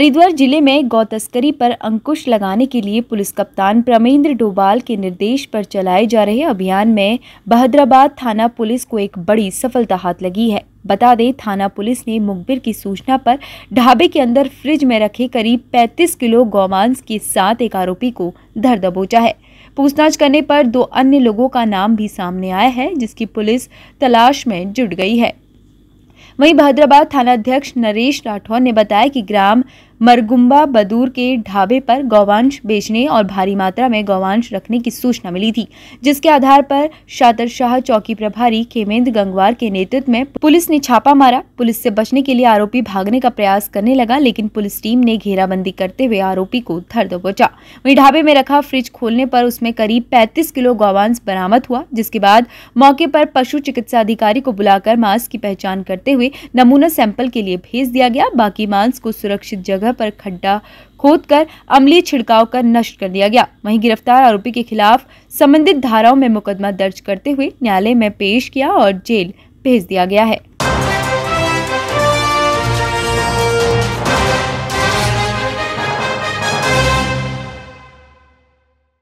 हरिद्वार जिले में गौ तस्करी पर अंकुश लगाने के लिए पुलिस कप्तान प्रमेंद्र डोबाल के निर्देश पर चलाए जा रहे अभियान में बहद्राबाद थाना पुलिस को एक बड़ी सफलता हाथ लगी है बता दें थाना पुलिस ने मुखबिर की सूचना पर ढाबे के अंदर फ्रिज में रखे करीब 35 किलो गौमांस के साथ एक आरोपी को धर दबोचा है पूछताछ करने पर दो अन्य लोगों का नाम भी सामने आया है जिसकी पुलिस तलाश में जुट गई है वहीं भद्राबाद थानाध्यक्ष नरेश राठौर ने बताया कि ग्राम मरगुम्बा बदूर के ढाबे पर गौवांश बेचने और भारी मात्रा में गौवांश रखने की सूचना मिली थी जिसके आधार पर शातर शाह चौकी प्रभारी खेमेंद्र गंगवार के नेतृत्व में पुलिस ने छापा मारा पुलिस से बचने के लिए आरोपी भागने का प्रयास करने लगा लेकिन पुलिस टीम ने घेराबंदी करते हुए आरोपी को धर दबोचा वही ढाबे में रखा फ्रिज खोलने पर उसमें करीब पैंतीस किलो गौवांश बरामद हुआ जिसके बाद मौके पर पशु चिकित्सा अधिकारी को बुलाकर मांस की पहचान करते हुए नमूना सैंपल के लिए भेज दिया गया बाकी मांस को सुरक्षित जगह जगह पर खड्डा खोदकर अमली छिड़काव कर नष्ट कर दिया गया वहीं गिरफ्तार आरोपी के खिलाफ संबंधित धाराओं में मुकदमा दर्ज करते हुए न्यायालय में पेश किया और जेल भेज दिया गया है